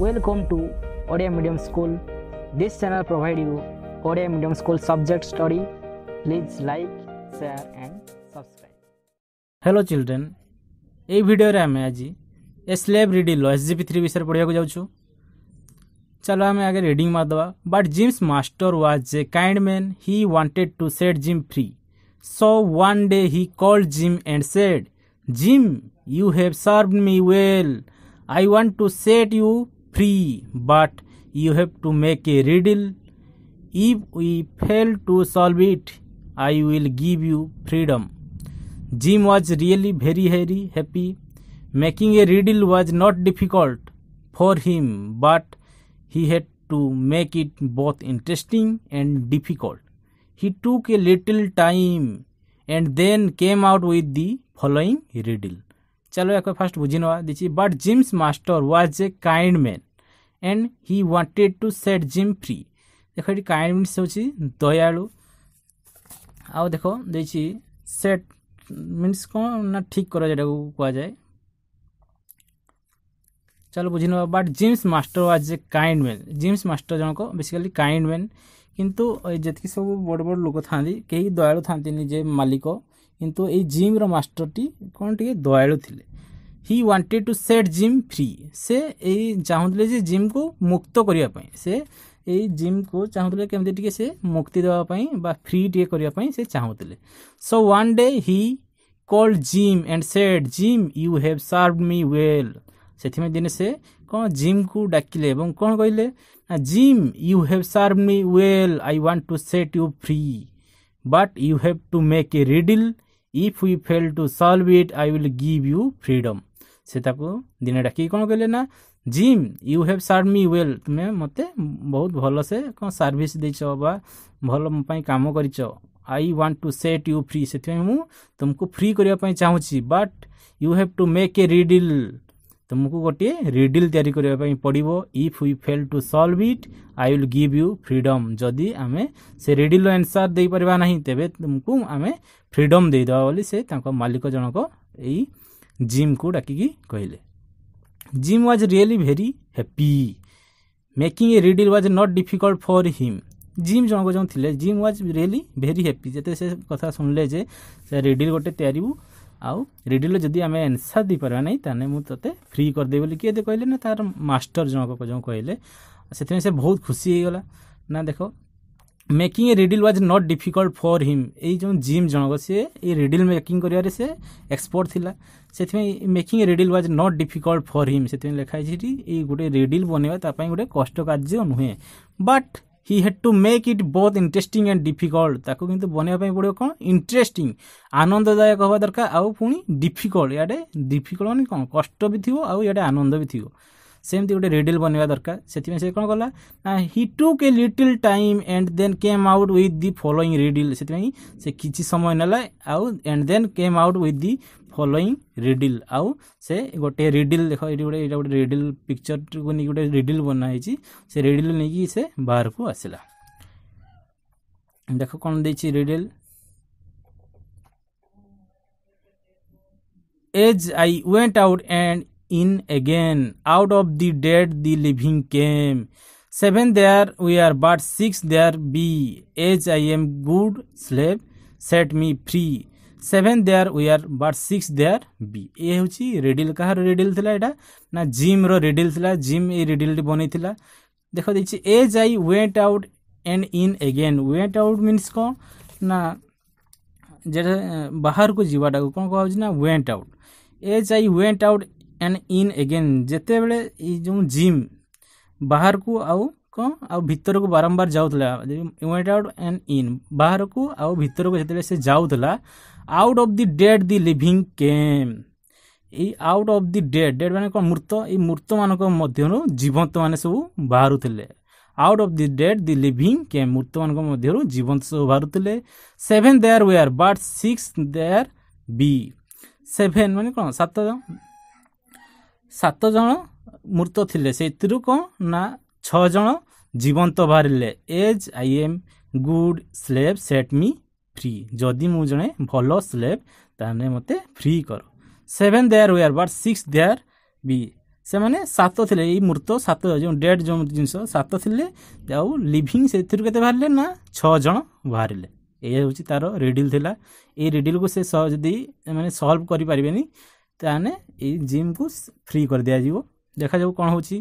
Welcome to Odia medium school this channel provide you Odia medium school subject study please like share and subscribe hello children ये video आम आज ए स्लेब रिडिल एस जिपी थ्री विषय पढ़ा जाऊँ चलो आम आगे रिड मारद but Jim's master was a kind man he wanted to set Jim free so one day he call Jim and said Jim you have serve me well I want to set you free but you have to make a riddle if we fail to solve it i will give you freedom jim was really very very happy making a riddle was not difficult for him but he had to make it both interesting and difficult he took a little time and then came out with the following riddle चलो एक फास्ट बुझी नवा दीची but Jim's master was a kind man and he wanted to set Jim free देख ये kind means दयालु आउ देख देखिए सेट मीन्स कौन ना ठीक कर जेटा कहुए चलो बुझी ना but Jim's master was a kind man Jim's master जनक बेसिकाली कैंड मैन कितु जितकी सब बड़ बड़ लोक था कहीं दयालु था निजे मालिक କିନ୍ତୁ ଏଇ ଜିମ୍ର ମାଷ୍ଟରଟି କ'ଣ ଟିକେ ଦୟାଳୁ ଥିଲେ he wanted to set Jim free ସେ ଏଇ ଚାହୁଁଥିଲେ ଯେ ଜିମ୍କୁ ମୁକ୍ତ କରିବା ପାଇଁ ସେ ଏଇ ଜିମ୍କୁ ଚାହୁଁଥିଲେ କେମିତି ଟିକେ ସେ ମୁକ୍ତି ଦେବା ପାଇଁ ବା ଫ୍ରି ଟିକେ କରିବା ପାଇଁ ସେ ଚାହୁଁଥିଲେ so one day he called Jim and said Jim you have served me well ସେଥିପାଇଁ ଦିନେ ସେ କ'ଣ ଜିମ୍କୁ ଡାକିଲେ ଏବଂ କ'ଣ କହିଲେ ନା Jim you have served me well I want to set you free but you have to make a riddle if we fail to solve it I will give you freedom সে তাকে দিনে ডাকি କ'ଣ କହିଲେ ନା Jim you have served me well ତୁମେ ମୋତେ ବହୁତ ଭଲସେ କ'ଣ ସର୍ଭିସ୍ ଦେଇଛ ବା ଭଲ ମୋ ପାଇଁ କାମ କରିଛ I want to set you free ସେଥିପାଇଁ ମୁଁ ତୁମକୁ ଫ୍ରି କରିବା ପାଇଁ ଚାହୁଁଛି but you have to make a riddle ତୁମକୁ ଗୋଟିଏ ରିଡିଲ୍ ତିଆରି କରିବା ପାଇଁ ପଡ଼ିବ if we fail to solve it I will give you freedom ଯଦି ଆମେ ସେ ରିଡିଲ୍ର ଆନ୍ସର୍ ଦେଇପାରିବା ନାହିଁ ତେବେ ତୁମକୁ ଆମେ ଫ୍ରିଡ଼ମ୍ ଦେଇଦେବା ବୋଲି ସେ ତାଙ୍କ ମାଲିକ ଜଣକ ଏଇ ଜିମ୍କୁ ଡାକିକି କହିଲେ Jim was really very happy making a riddle was not difficult for him Jim ଜଣକ ଯେଉଁ ଥିଲେ Jim was really very happy ଯେତେ ସେ କଥା ଶୁଣିଲେ ଯେ ସେ ରିଡିଲ୍ ଗୋଟେ ତିଆରିବୁ ଆଉ ରେଡ଼ିଓରେ ଯଦି ଆମେ ଏନ୍ସର୍ ଦେଇପାରିବା ନାହିଁ ତାହେଲେ ମୁଁ ତୋତେ ଫ୍ରି କରିଦେବି ବୋଲି କିଏ କହିଲେ ନା ତାର ମାଷ୍ଟର ଜଣକ ଯେଉଁ କହିଲେ ସେଥିପାଇଁ ସେ ବହୁତ ଖୁସି ହେଇଗଲା ନା ଦେଖ making a riddle was not difficult for him ଏଇ ଯେଉଁ ଜିମ୍ ଜଣକ ସିଏ ଏଇ ରିଡିଲ୍ ମେକିଂ କରିବାରେ ସେ ଏକ୍ସପର୍ଟ ଥିଲା ସେଥିପାଇଁ making a riddle was not difficult for him ସେଥିପାଇଁ ଲେଖା ହେଇଛି ଏଠି ଏଇ ଗୋଟେ ରିଡିଲ୍ ବନେଇବା ତା ପାଇଁ ଗୋଟେ କଷ୍ଟ କାର୍ଯ୍ୟ ନୁହେଁ but he had to make it both interesting and difficult তাকে কিন্তু বনাইবা পড়ব কোণ ইন্টারেস্টিং আনন্দদায়ক হওয়া দরকার আউ পুঁ ডিফিকল্ট ইয়াডে ডিফিকল্ট মানে কোণ কষ্ট বি থিব আউ ইয়াডে আনন্দ বি থিব ସେମିତି ଗୋଟେ ରେଡିଲ୍ ବନେଇବା ଦରକାର ସେଥିପାଇଁ ସେ କ'ଣ କଲା ନା he took a little time and then came out with the following riddle ସେଥିପାଇଁ ସେ କିଛି ସମୟ ନେଲା ଆଉ and then came out with the following riddle ଆଉ ସେ ଗୋଟେ ରିଡିଲ୍ ଦେଖ ଏଇଠି ଗୋଟେ ଏଇଟା ଗୋଟେ ରିଡିଲ୍ ପିକ୍ଚରକୁ ନେଇକି ଗୋଟେ ରିଡିଲ୍ ବନା ହେଇଛି ସେ ରିଡିଲ୍ ନେଇକି ସେ ବାହାରକୁ ଆସିଲା ଦେଖ କ'ଣ ଦେଇଛି riddle as I went out and in again out of the dead the living came Seven there were, but six there be. As I am good slave, set me free. Seven there were but six there be ଏ ହେଉଛି riddle କାହାର ରିଡିଲ୍ ଥିଲା ना ନା ଜିମ୍ର ରିଡିଲ୍ ଥିଲା gym ଏଇ ରିଡିଲ୍ଟି ବନେଇଥିଲା ଦେଖ ଦେଇଛି as I went out and in again went out means कौन ना जेटा बाहर को जीवाटा कौन कह ना went out as I went out and in again जिते बड़े जो जिम बाहर को आउ कौन आउ भितर को बारंबार जाऊला वेट आउट एंड इन बाहर को आउ भितर को जिते जाऊला out of the dead the living came এই out of the dead dead মানে କ'ଣ ମୃତ ଏଇ ମୃତମାନଙ୍କ ମଧ୍ୟରୁ ଜୀବନ୍ତମାନେ ସବୁ ବାହାରୁଥିଲେ out of the dead the living came ମୃତମାନଙ୍କ ମଧ୍ୟରୁ ଜୀବନ୍ତ ସବୁ ବାହାରୁଥିଲେ seven there were but six there be seven ମାନେ କ'ଣ ସାତ ସାତ ଜଣ ମୃତ ଥିଲେ ସେଥିରୁ କ'ଣ ନା ଛଅ ଜଣ ଜୀବନ୍ତ ବାହାରିଲେ as I am good slave set me free ଯଦି ମୁଁ ଜଣେ ଭଲ ସ୍ଲେବ୍ ତାହେଲେ ମୋତେ ଫ୍ରି କର seven there were but six there be ସେମାନେ ସାତ ଥିଲେ ଏଇ ମୃତ ସାତ ଯେଉଁ ଡେଟ୍ ଯେଉଁ ଜିନିଷ ସାତ ଥିଲେ ଆଉ ଲିଭିଂ ସେଥିରୁ କେତେ ବାହାରିଲେ ନା ଛଅ ଜଣ ବାହାରିଲେ ଏଇଆ ହେଉଛି ତା'ର ରିଡ଼ିଲ୍ ଥିଲା ଏଇ ରିଡ଼ିଲ୍କୁ ସେ ଯଦି ମାନେ ସଲ୍ଭ କରିପାରିବେନି ତାହେଲେ ଏଇ ଜିମ୍କୁ ଫ୍ରି କରିଦିଆଯିବ ଦେଖାଯାଉ କ'ଣ ହେଉଛି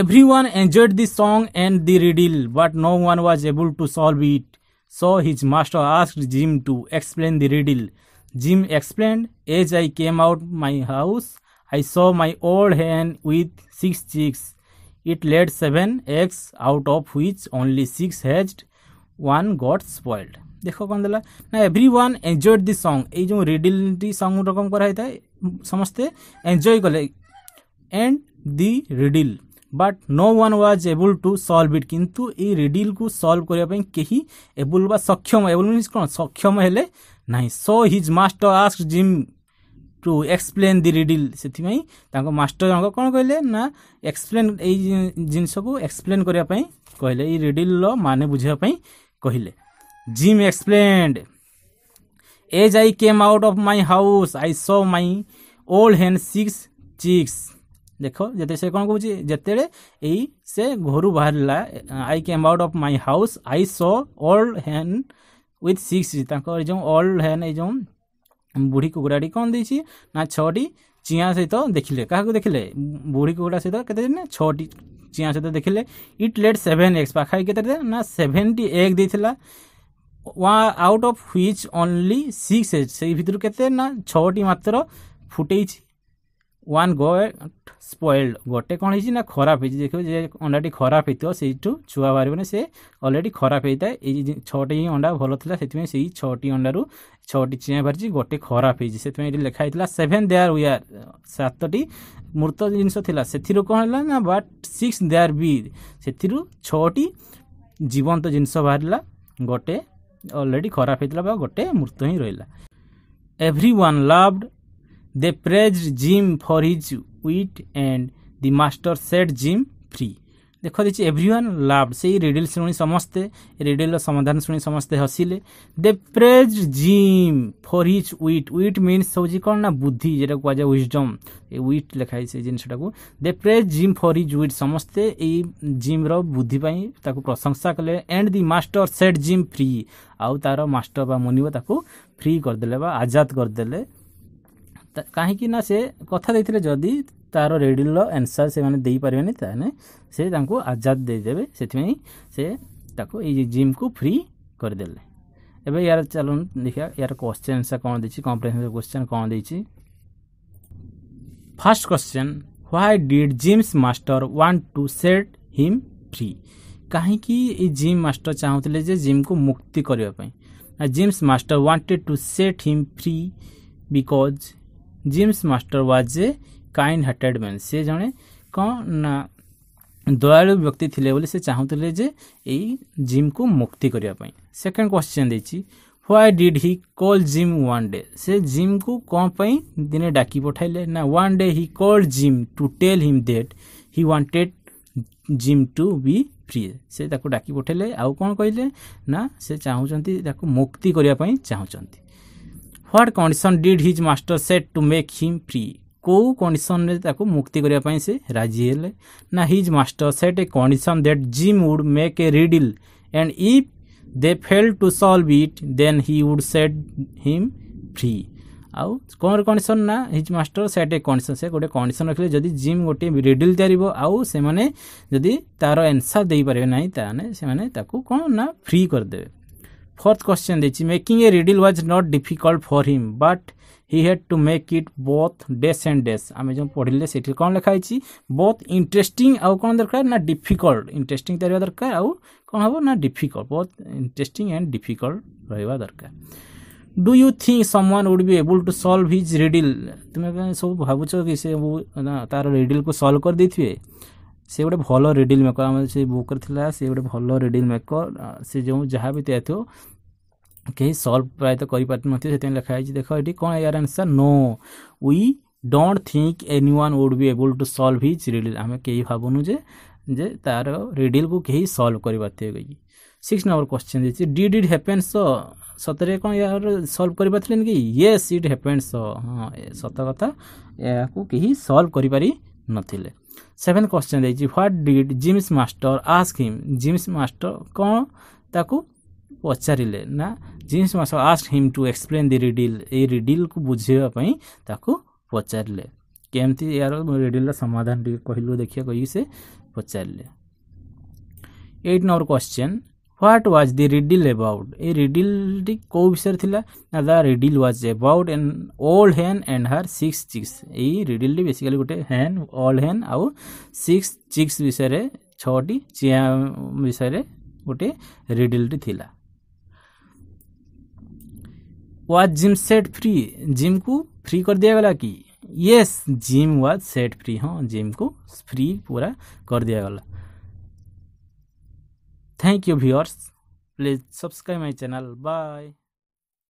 Everyone enjoyed the song and the riddle, but no one was able to solve it. So his master asked Jim to explain the riddle. Jim explained, As I came out my house, I saw my old hen with six chicks. It laid seven eggs, out of which only six hatched. One got spoiled. দেখো କ'ଣ ଦେଲା ନା everyone enjoyed the song ଏଇ ଯେଉଁ ରିଡ଼ିଲ୍ଟି song ରକମ କରାହେଇଥାଏ ସମସ୍ତେ ଏନ୍ଜୟ କଲେ and the riddle but no one was able to solve it କିନ୍ତୁ ଏଇ ରିଡିଲ୍କୁ ସଲ୍ଭ କରିବା ପାଇଁ କେହି ଏବୁଲ୍ ବା ସକ୍ଷମ ଏବୁଲ୍ ମିନ୍ସ କ'ଣ ସକ୍ଷମ ହେଲେ ନାହିଁ so his master asked Jim to explain the riddle ସେଥିପାଇଁ ତାଙ୍କ ମାଷ୍ଟର ଜଣକ କ'ଣ କହିଲେ ନା ଏକ୍ସପ୍ଲେନ୍ ଏଇ ଜିନିଷକୁ ଏକ୍ସପ୍ଲେନ୍ କରିବା ପାଇଁ କହିଲେ ଏଇ ରିଡିଲ୍ର ମାନେ ବୁଝିବା ପାଇଁ କହିଲେ Jim explained as I came out of my house I saw my old hen six chicks ଦେଖ ଯେତେ ସେ କ'ଣ କହୁଛି ଯେତେବେଳେ ଏଇ ସେ ଘରୁ ବାହାରିଲା I came out of my house I saw old hen with six ତାଙ୍କର ଏଇ ଯେଉଁ ଅଲ୍ ହ୍ୟାନ୍ ଏଇ ଯେଉଁ ବୁଢ଼ୀ କୁକୁଡ଼ାଟି କ'ଣ ଦେଇଛି ନା ଛଅଟି ଚିଆଁ ସହିତ ଦେଖିଲେ କାହାକୁ ଦେଖିଲେ ବୁଢ଼ୀ କୁକୁଡ଼ା ସହିତ କେତେ ନା ଛଅଟି ଚିଆଁ ସହିତ ଦେଖିଲେ ଇଟ୍ ଲେଟ୍ ସେଭେନ୍ ଏକ୍ସ ପାଖାପାଖି କେତେ ନା ସେଭେନ୍ଟି ଏଗ୍ ଦେଇଥିଲା out of which only six ଏଜ୍ ସେଇ ଭିତରୁ କେତେ ନା ଛଅଟି ମାତ୍ର ଫୁଟେଇଛି ওয়ান গট স্পয়েল্ড ଗୋଟେ କ'ଣ ହେଇଛି ନା ଖରାପ ହେଇଛି ଦେଖିବ ଯେ ଅଣ୍ଡାଟି ଖରାପ ହେଇଥିବ ସେଇଠୁ ଛୁଆ ବାହାରିବନି ସେ ଅଲରେଡ଼ି ଖରାପ ହେଇଥାଏ ଏଇ ଛଅଟି ହିଁ ଅଣ୍ଡା ଭଲ ଥିଲା ସେଥିପାଇଁ ସେଇ ଛଅଟି ଅଣ୍ଡାରୁ ଛଅଟି ଚିଆଁ ବାହାରିଛି ଗୋଟେ ଖରାପ ହେଇଛି ସେଥିପାଇଁ ଏଠି ଲେଖା ହେଇଥିଲା ସେଭେନ୍ ଦେୟାର ୱେଆର୍ ସାତଟି ମୃତ ଜିନିଷ ଥିଲା ସେଥିରୁ କ'ଣ ହେଲା ନା ବାଟ୍ ସିକ୍ସ ଦେୟାର ବି ସେଥିରୁ ଛଅଟି ଜୀବନ୍ତ ଜିନିଷ ବାହାରିଲା ଗୋଟେ ଅଲରେଡ଼ି ଖରାପ ହେଇଥିଲା ବା ଗୋଟେ ମୃତ ହିଁ ରହିଲା everyone loved They praised Jim for his wit and the master set Jim free. ଦେଖ ଦେଇଛି ଏଭ୍ରି ୱାନ୍ ଲାଭ୍ ସେଇ ରିଡିଲ୍ ଶୁଣି ସମସ୍ତେ ରିଡିଲ୍ର ସମାଧାନ ଶୁଣି ସମସ୍ତେ ହସିଲେ they praised Jim for his wit wit means ହେଉଛି କ'ଣ ନା ବୁଦ୍ଧି ଯେଉଁଟା କୁହାଯାଏ ୱିଜଡ଼ମ୍ ଏ ୱିଟ୍ ଲେଖା ହେଇଛି ସେ ଜିନିଷଟାକୁ ଦେ praised Jim for his with ସମସ୍ତେ ଏଇ ଜିମ୍ର ବୁଦ୍ଧି ପାଇଁ ତାକୁ ପ୍ରଶଂସା କଲେ and the master set Jim free ଆଉ ତାର ମାଷ୍ଟର ବା ମୁନିବ ତାକୁ ଫ୍ରି କରିଦେଲେ ବା ଆଜାଦ କରିଦେଲେ କାହିଁକି ନା ସେ କଥା ଦେଇଥିଲେ ଯଦି ତାର ରେଡ଼ିଓର ଆନ୍ସର୍ ସେମାନେ ଦେଇପାରିବେନି ତାହେଲେ ସେ ତାଙ୍କୁ ଆଜାଦ ଦେଇଦେବେ ସେଥିପାଇଁ ସେ ତାକୁ ଏଇ ଜିମ୍କୁ ଫ୍ରି କରିଦେଲେ ଏବେ ୟାର ଚାଲନ୍ତୁ ଦେଖିବା ୟାର କ୍ୱେଶ୍ଚେନ୍ସଟା କ'ଣ ଦେଇଛି କମ୍ପ୍ରେହେନ୍ସିଭ୍ କ୍ୱେଶ୍ଚେନ୍ କ'ଣ ଦେଇଛି first question why did Jim's master want to set him free କାହିଁକି ଏଇ ଜିମ୍ ମାଷ୍ଟର ଚାହୁଁଥିଲେ ଯେ ଜିମ୍କୁ ମୁକ୍ତି କରିବା ପାଇଁ Jim's master wanted to set him free because Jim's master was a kind hearted man ସେ ଜଣେ କ'ଣ ନା ଦୟାଳୁ ବ୍ୟକ୍ତି ଥିଲେ ବୋଲି ସେ ଚାହୁଁଥିଲେ ଯେ ଏଇ ଜିମ୍କୁ ମୁକ୍ତି କରିବା ପାଇଁ ସେକେଣ୍ଡ କ୍ୱେଶ୍ଚିନ୍ ଦେଇଛି why did he call Jim one day ସେ ଜିମ୍କୁ କ'ଣ ପାଇଁ ଦିନେ ଡାକି ପଠାଇଲେ ନା one day he call Jim to tell him that he wanted Jim to be free ସେ ତାକୁ ଡାକି ପଠାଇଲେ ଆଉ କ'ଣ କହିଲେ ନା ସେ ଚାହୁଁଛନ୍ତି ତାକୁ ମୁକ୍ତି କରିବା ପାଇଁ ଚାହୁଁଛନ୍ତି what condition did his master set to make him free କେଉଁ କଣ୍ଡିସନ୍ରେ ତାକୁ ମୁକ୍ତି କରିବା ପାଇଁ ସେ ରାଜି ହେଲେ ନା his master set a condition that Jim would make a riddle and if they fail to solve it then he would set him free ଆଉ କ'ଣ କଣ୍ଡିସନ୍ ନା his master set a condition ସେ ଗୋଟେ କଣ୍ଡିସନ୍ ରଖିଲେ ଯଦି gym ଗୋଟିଏ ରିଡିଲ୍ ତିଆରିବ ଆଉ ସେମାନେ ଯଦି ତା'ର ଆନ୍ସର୍ ଦେଇପାରିବେ ନାହିଁ ତାହେଲେ ସେମାନେ ତାକୁ କ'ଣ ନା ଫ୍ରି କରିଦେବେ फोर्थ क्वेश्चन देखिए making a riddle was not difficult for him but he had to make it both ডেস অ্যান্ড ডেস আমি যে পড়লে সেটি কম লেখা হয়েছি বোথ ইন্টারেস্টিং আউ কোণ দরকার না ডিফিকল্ট ইন্টারেস্টিং থাকা দরকার আউ কোণ হব না difficult both interesting and difficult রহবা দরকার do you think someone would be able to solve his riddle তুমি সব ভাবুছ কি সে না তার রিডিলকে সলভ করে দিয়ে ସେ ଗୋଟେ ଭଲ ରିଡ଼ିଲ୍ ମେକର ଆମର ସେ ବୁକ୍ରେ ଥିଲା ସେ ଗୋଟେ ଭଲ ରିଡ଼ିଲ୍ ମେକର ସେ ଯେଉଁ ଯାହା ବି ତିଆରି ଥିବ କେହି ସଲ୍ଭ ପ୍ରାୟତଃ କରିପାରିନଥିବେ ସେଥିପାଇଁ ଲେଖା ହେଇଛି ଦେଖ ଏଠି କ'ଣ ଏହାର answer no we don't think anyone would be able to solve his riddle ଆମେ କେହି ଭାବୁନୁ ଯେ ଯେ ତା'ର ରିଡ଼ିଲ୍କୁ କେହି ସଲ୍ଭ କରିପାରିଥିବେ କହିକି ସିକ୍ସ ନମ୍ବର କ୍ୱେଶ୍ଚିନ୍ ଦେଇଛି ଡିଡ୍ ଇଟ୍ ହେପେନ୍ ସ ସତରେ କ'ଣ ଏହାର ସଲ୍ଭ କରିପାରିଥିଲେ କି ୟେସ୍ ଇଟ୍ ହେପେନ୍ ସ ହଁ ସତ କଥା ଏହାକୁ କେହି ସଲ୍ଭ କରିପାରି ନଥିଲେ सेवेंथ क्वेश्चन रही what did Jim's master ask him Jim's master कौन ताकू ପଚାରିଲେ ନା Jim's master ask him to explain the riddle ଏଇ ରିଡିଲ୍କୁ ବୁଝେଇବା ପାଇଁ ତାକୁ ପଚାରିଲେ କେମିତି ଏହାର ରିଡିଲ୍ର ସମାଧାନ ଟିକେ କହିଲୁ ଦେଖିବା କହିକି ସେ ପଚାରିଲେ eight number question what was the riddle about a riddle कौ विषय ला the riddle was about an old hen and her six chicks यही रिडिल बेसिकाली गोटे हेन ओल्ड हेन आउ सिक्स चिक्स विषय छिया विषय गोटे riddle was Jim set free Jim को फ्री कर दिगला कि ये जिम व्वाज सेट फ्री हाँ जिम को फ्री पूरा कर दिगला thank you viewers please subscribe my channel bye